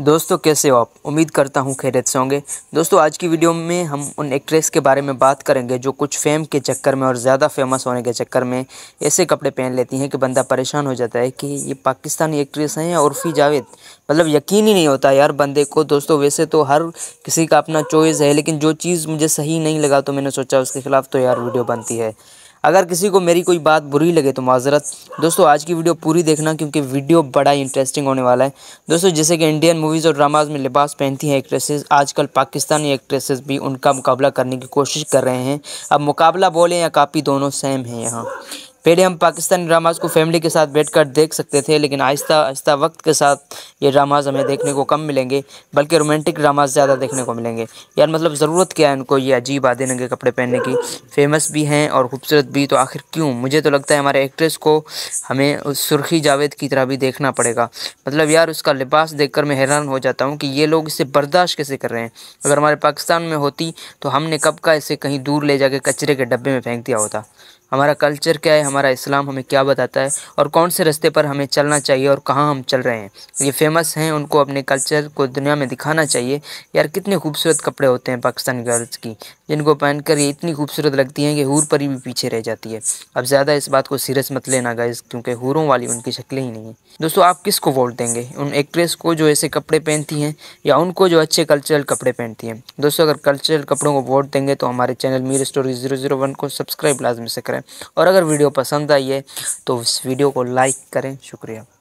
दोस्तों कैसे हो आप उम्मीद करता हूँ खैरियत से होंगे दोस्तों आज की वीडियो में हम उन एक्ट्रेस के बारे में बात करेंगे जो कुछ फेम के चक्कर में और ज़्यादा फेमस होने के चक्कर में ऐसे कपड़े पहन लेती हैं कि बंदा परेशान हो जाता है कि ये पाकिस्तानी एक्ट्रेस हैं और फी जावेद मतलब यकीन ही नहीं होता यार बंदे को दोस्तों वैसे तो हर किसी का अपना चॉइस है लेकिन जो चीज़ मुझे सही नहीं लगा तो मैंने सोचा उसके खिलाफ तो यार वीडियो बनती है अगर किसी को मेरी कोई बात बुरी लगे तो माजरत दोस्तों आज की वीडियो पूरी देखना क्योंकि वीडियो बड़ा ही इंटरेस्टिंग होने वाला है दोस्तों जैसे कि इंडियन मूवीज़ और ड्रामाज में लिबास पहनती हैं एक्ट्रेसेस आजकल पाकिस्तानी एक्ट्रेसेस भी उनका मुकाबला करने की कोशिश कर रहे हैं अब मुकाबला बोलें या कापी दोनों सेम हैं यहाँ पहले हम पाकिस्तानी ड्रामाज को फैमिली के साथ बैठकर देख सकते थे लेकिन आहिस्ता आहिस्ता वक्त के साथ ये ड्रामाज हमें देखने को कम मिलेंगे बल्कि रोमांटिक ड्रामाज ज़्यादा देखने को मिलेंगे यार मतलब ज़रूरत क्या है इनको ये अजीब आधे नंगे कपड़े पहनने की फेमस भी हैं और खूबसूरत भी तो आखिर क्यों मुझे तो लगता है हमारे एक्ट्रेस को हमें उस सुर्खी जावेद की तरह भी देखना पड़ेगा मतलब यार उसका लिबास देख कर मैं हैरान हो जाता हूँ कि ये लोग इसे बर्दाश्त कैसे कर रहे हैं अगर हमारे पाकिस्तान में होती तो हमने कब का इसे कहीं दूर ले जाके कचरे के डब्बे में फेंक दिया होता हमारा कल्चर क्या है हमारा इस्लाम हमें क्या बताता है और कौन से रास्ते पर हमें चलना चाहिए और कहाँ हम चल रहे हैं ये फेमस हैं उनको अपने कल्चर को दुनिया में दिखाना चाहिए यार कितने खूबसूरत कपड़े होते हैं पाकिस्तानी गर्ल्स की जिनको पहनकर ये इतनी खूबसूरत लगती हैं कि हूर पर ही भी पीछे रह जाती है अब ज़्यादा इस बात को सीरियस मत लेना गाइज क्योंकि हूरों वाली उनकी शक्लें ही नहीं है दोस्तों आप किस को वोट देंगे उन एक्ट्रेस को जो ऐसे कपड़े पहनती हैं या उनको जो अच्छे कल्चरल कपड़े पहनती हैं दोस्तों अगर कल्चरल कपड़ों को वोट देंगे तो हमारे channel Mir story zero zero one को सब्सक्राइब लाजमी से करें और अगर वीडियो पसंद आई है तो इस वीडियो को लाइक करें शुक्रिया